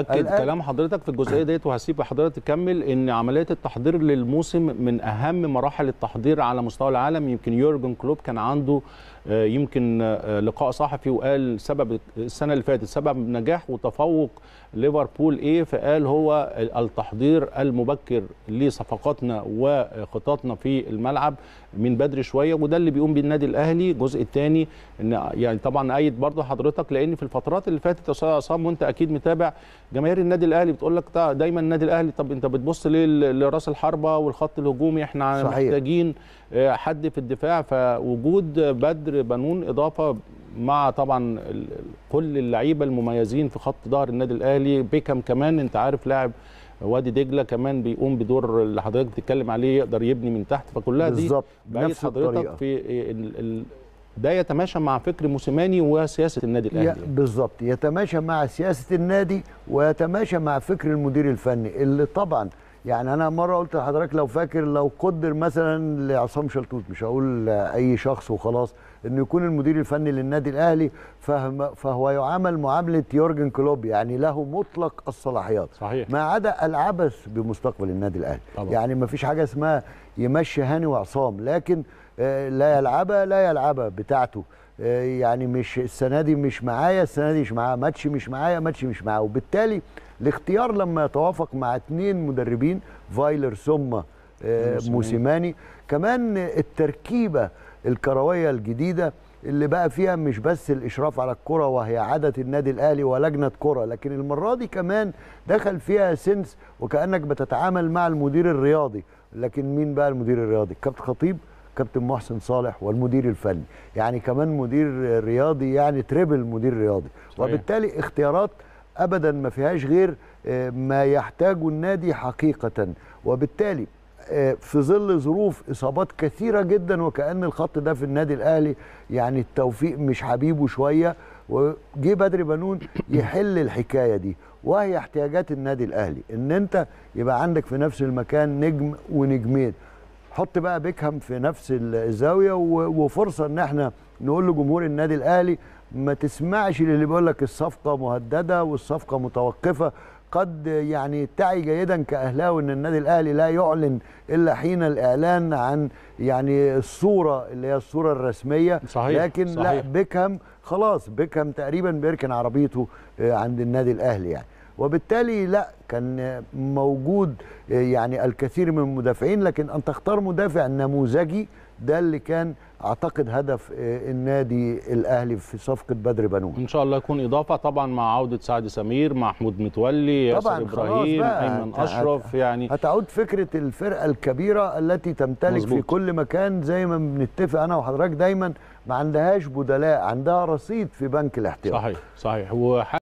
اكد كلام حضرتك في الجزئيه ديت وهسيب حضرتك تكمل ان عمليه التحضير للموسم من اهم مراحل التحضير على مستوى العالم يمكن يورجن كلوب كان عنده آه، يمكن آه، لقاء صحفي وقال سبب السنه اللي فاتت سبب نجاح وتفوق ليفربول ايه فقال هو التحضير المبكر لصفقاتنا وخططنا في الملعب من بدري شويه وده اللي بيقوم بيه النادي الاهلي الجزء الثاني ان يعني طبعا ايد برضه حضرتك لان في الفترات اللي فاتت يا استاذ عصام وانت اكيد متابع جماهير النادي الاهلي بتقول لك دايما النادي الاهلي طب انت بتبص ليه لراس الحربه والخط الهجومي احنا صحيح. محتاجين آه، حد في الدفاع فوجود بدر بنون اضافه مع طبعا كل اللعيبه المميزين في خط ظهر النادي الاهلي بيكم كمان انت عارف لاعب وادي دجله كمان بيقوم بدور اللي حضرتك بتتكلم عليه يقدر يبني من تحت فكلها دي بالظبط نفس حضرتك الطريقة. في ده يتماشى مع فكر موسيماني وسياسه النادي الاهلي بالظبط يتماشى مع سياسه النادي ويتماشى مع فكر المدير الفني اللي طبعا يعني انا مره قلت لحضرتك لو فاكر لو قدر مثلا لعصام شلتوت مش هقول اي شخص وخلاص انه يكون المدير الفني للنادي الاهلي فهم فهو يعامل معامله يورجن كلوب يعني له مطلق الصلاحيات صحيح. ما عدا العبث بمستقبل النادي الاهلي طبعا. يعني ما فيش حاجه اسمها يمشي هاني وعصام لكن آه، لا يلعبها لا يلعبها بتاعته آه، يعني مش السنه دي مش معايا السنه دي مش معايا ماتش مش معايا ماتش مش معايا وبالتالي الاختيار لما يتوافق مع اثنين مدربين فايلر ثم آه، موسيماني كمان التركيبه الكرويه الجديده اللي بقى فيها مش بس الاشراف على الكره وهي عاده النادي الاهلي ولجنه كره لكن المره دي كمان دخل فيها سنس وكانك بتتعامل مع المدير الرياضي لكن مين بقى المدير الرياضي كابتن خطيب كابتن محسن صالح والمدير الفني يعني كمان مدير رياضي يعني تريبل مدير رياضي صحيح. وبالتالي اختيارات ابدا ما فيهاش غير آه، ما يحتاجه النادي حقيقه وبالتالي آه، في ظل ظروف اصابات كثيره جدا وكان الخط ده في النادي الاهلي يعني التوفيق مش حبيبه شويه وجه بدري بنون يحل الحكايه دي وهي احتياجات النادي الاهلي ان انت يبقى عندك في نفس المكان نجم ونجمين حط بقى بيكهام في نفس الزاويه وفرصه ان احنا نقول لجمهور النادي الاهلي ما تسمعش للي بيقول لك الصفقه مهدده والصفقه متوقفه قد يعني تعي جيدا كاهلاوي ان النادي الاهلي لا يعلن الا حين الاعلان عن يعني الصوره اللي هي الصوره الرسميه صحيح لكن صحيح. لا بيكهام خلاص بيكهام تقريبا بيركن عربيته آه، عند النادي الاهلي يعني وبالتالي لا كان موجود يعني الكثير من المدافعين لكن ان تختار مدافع نموذجي ده اللي كان اعتقد هدف آه، النادي الاهلي في صفقه بدر بنون ان شاء الله يكون اضافه طبعا مع عوده سعد سمير محمود متولي ياسر ابراهيم ايمن اشرف يعني هتعود فكره الفرقه الكبيره التي تمتلك مزبوط. في كل مكان زي ما بنتفق انا وحضرتك دايما ما عندهاش بدلاء عندها رصيد في بنك الاحتياط صحيح صحيح